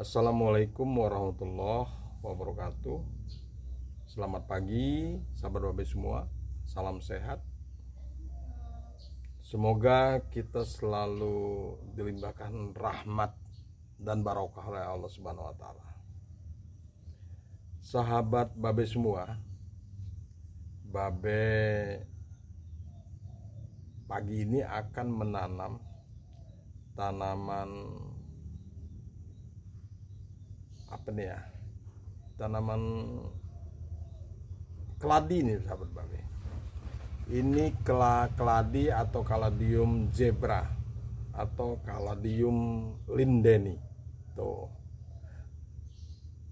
Assalamualaikum warahmatullahi wabarakatuh Selamat pagi sahabat babe semua Salam sehat Semoga kita selalu dilimpahkan rahmat dan barokah oleh Allah Subhanahu wa taala. Sahabat babe semua, babe pagi ini akan menanam tanaman apa nih ya tanaman keladi nih sahabat babe ini kela keladi atau caladium zebra atau caladium lindeni tuh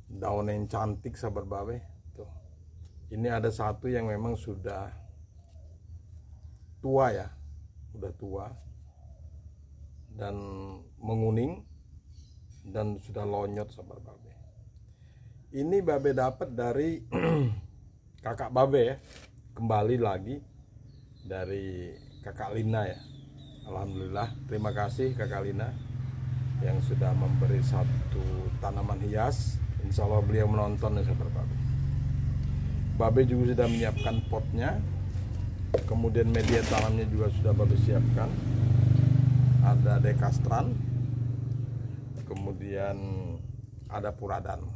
daun yang cantik sahabat babe tuh ini ada satu yang memang sudah tua ya udah tua dan menguning dan sudah lonyot sobat babe ini babe dapat dari kakak babe ya kembali lagi dari kakak Lina ya Alhamdulillah terima kasih kakak Lina yang sudah memberi satu tanaman hias Insya Allah beliau menonton ya sahabat babe babe juga sudah menyiapkan potnya kemudian media tanamnya juga sudah babe siapkan ada dekastran kemudian ada puradan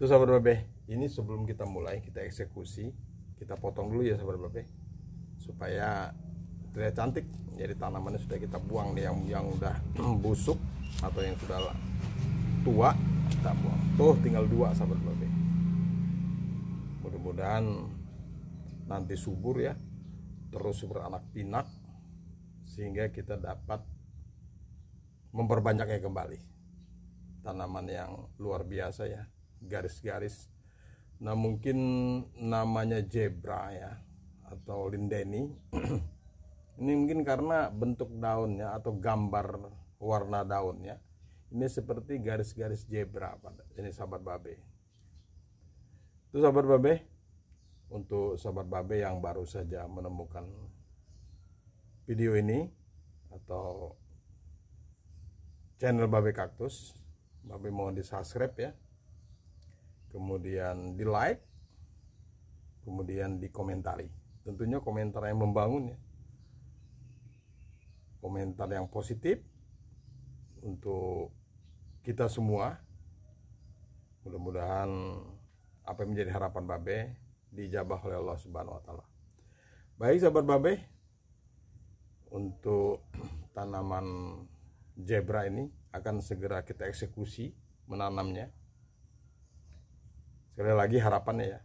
itu sahabat babe ini sebelum kita mulai kita eksekusi kita potong dulu ya sahabat babe supaya terlihat cantik jadi tanamannya sudah kita buang nih yang yang udah busuk atau yang sudah tua kita buang tuh tinggal dua sahabat babe mudah-mudahan nanti subur ya terus beranak pinak sehingga kita dapat memperbanyaknya kembali tanaman yang luar biasa ya garis-garis nah mungkin namanya zebra ya atau lindeni ini mungkin karena bentuk daunnya atau gambar warna daunnya ini seperti garis-garis zebra pada ini sahabat babe itu sahabat babe untuk sahabat babe yang baru saja menemukan video ini atau channel Babe Kaktus. Babe mohon di subscribe ya. Kemudian di like. Kemudian di komentari. Tentunya komentar yang membangun ya. Komentar yang positif untuk kita semua. Mudah-mudahan apa yang menjadi harapan Babe dijabah oleh Allah Subhanahu wa taala. Baik sahabat Babe, untuk tanaman zebra ini akan segera kita eksekusi menanamnya sekali lagi harapannya ya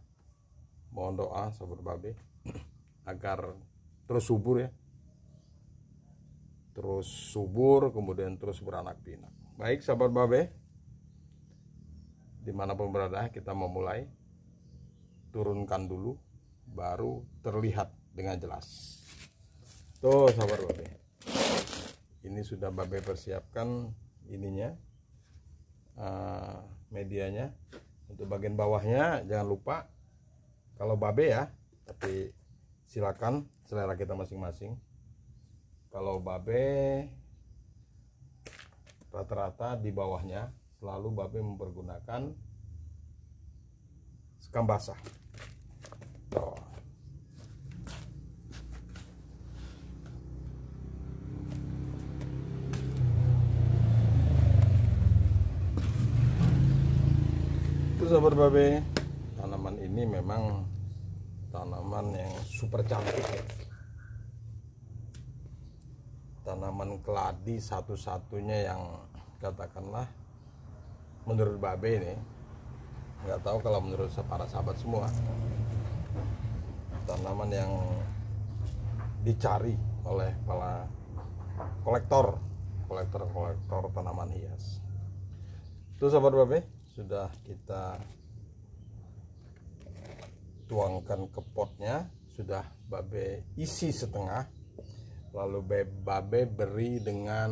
mohon doa sahabat babe agar terus subur ya terus subur kemudian terus beranak pinak baik sahabat babe dimanapun berada kita mau mulai turunkan dulu baru terlihat dengan jelas tuh sahabat babe ini sudah babe persiapkan ininya eh, medianya untuk bagian bawahnya jangan lupa kalau babe ya tapi silakan selera kita masing-masing kalau babe rata-rata di bawahnya selalu babe mempergunakan sekam basah. sahabat babe tanaman ini memang tanaman yang super cantik ya. tanaman keladi satu-satunya yang katakanlah menurut babe ini nggak tahu kalau menurut para sahabat semua tanaman yang dicari oleh para kolektor kolektor-kolektor tanaman hias itu sahabat babe sudah kita tuangkan ke potnya sudah babe isi setengah lalu babe beri dengan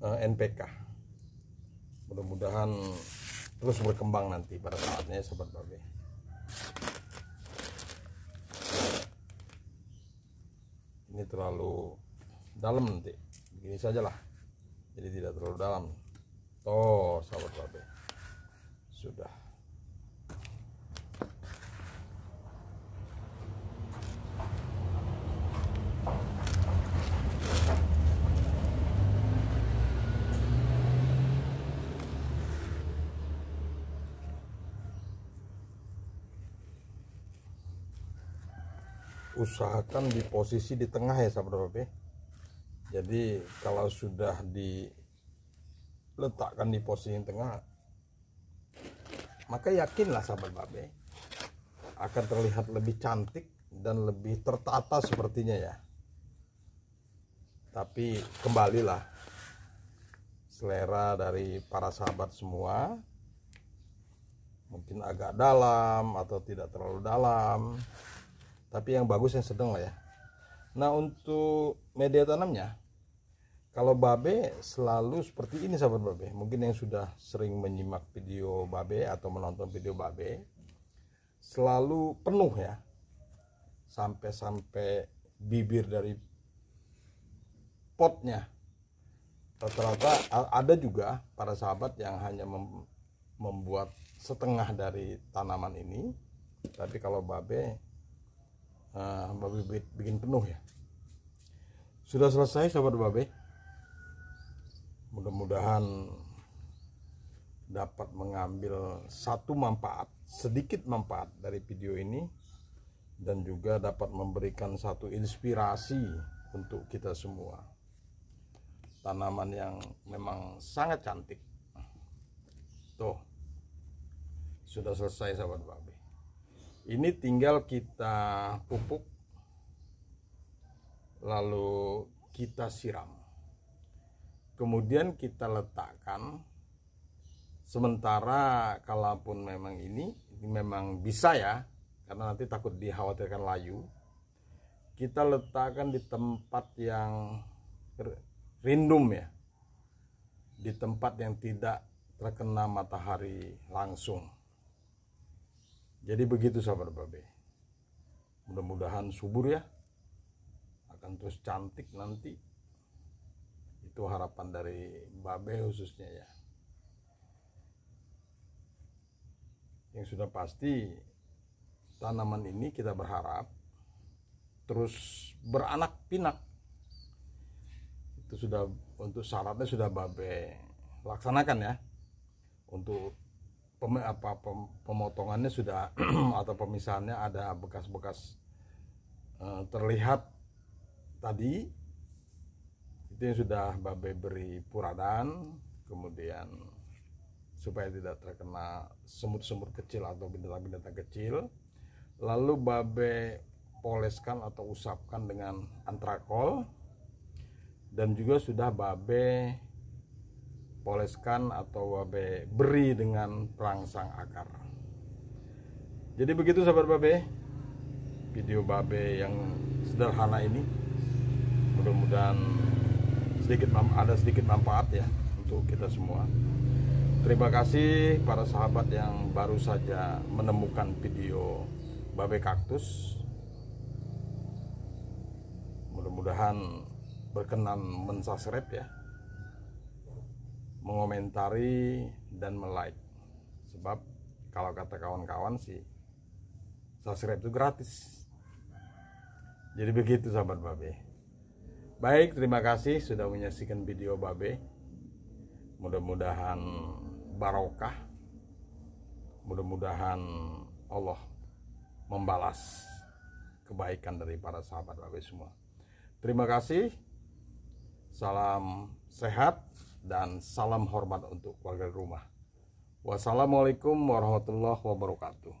uh, eh, NPK mudah-mudahan terus berkembang nanti pada saatnya sobat babe ini terlalu dalam nanti begini sajalah jadi tidak terlalu dalam Tuh, oh, sahabat babe. Sudah. usahakan di posisi di tengah ya sahabat babe ya. jadi kalau sudah di letakkan di posisi yang tengah maka yakinlah sahabat babe akan terlihat lebih cantik dan lebih tertata sepertinya ya tapi kembalilah selera dari para sahabat semua mungkin agak dalam atau tidak terlalu dalam tapi yang bagus yang sedang lah ya nah untuk media tanamnya kalau babe selalu seperti ini sahabat babe mungkin yang sudah sering menyimak video babe atau menonton video babe selalu penuh ya sampai-sampai bibir dari potnya rata-rata ada juga para sahabat yang hanya mem membuat setengah dari tanaman ini tapi kalau babe uh, babe bikin penuh ya sudah selesai sahabat babe mudah-mudahan dapat mengambil satu manfaat sedikit manfaat dari video ini dan juga dapat memberikan satu inspirasi untuk kita semua tanaman yang memang sangat cantik tuh sudah selesai sahabat babi ini tinggal kita pupuk lalu kita siram kemudian kita letakkan sementara kalaupun memang ini, ini memang bisa ya karena nanti takut dikhawatirkan layu kita letakkan di tempat yang rindum ya di tempat yang tidak terkena matahari langsung jadi begitu sahabat babe mudah-mudahan subur ya akan terus cantik nanti itu harapan dari Babe khususnya ya yang sudah pasti tanaman ini kita berharap terus beranak pinak itu sudah untuk syaratnya sudah Babe laksanakan ya untuk pem, apa, pem, pemotongannya sudah atau pemisahannya ada bekas-bekas eh, terlihat tadi yang sudah babe beri puradan kemudian supaya tidak terkena semut-semut kecil atau binatang-binatang kecil lalu babe poleskan atau usapkan dengan antrakol dan juga sudah babe poleskan atau babe beri dengan perangsang akar jadi begitu sahabat babe video babe yang sederhana ini mudah-mudahan sedikit ada sedikit manfaat ya untuk kita semua. Terima kasih para sahabat yang baru saja menemukan video babe kaktus. Mudah-mudahan berkenan mensubscribe ya. Mengomentari dan melike. Sebab kalau kata kawan-kawan sih subscribe itu gratis. Jadi begitu sahabat babe. Baik, terima kasih sudah menyaksikan video Babe. Mudah-mudahan barokah. Mudah-mudahan Allah membalas kebaikan dari para sahabat Babe semua. Terima kasih. Salam sehat dan salam hormat untuk keluarga rumah. Wassalamualaikum warahmatullahi wabarakatuh.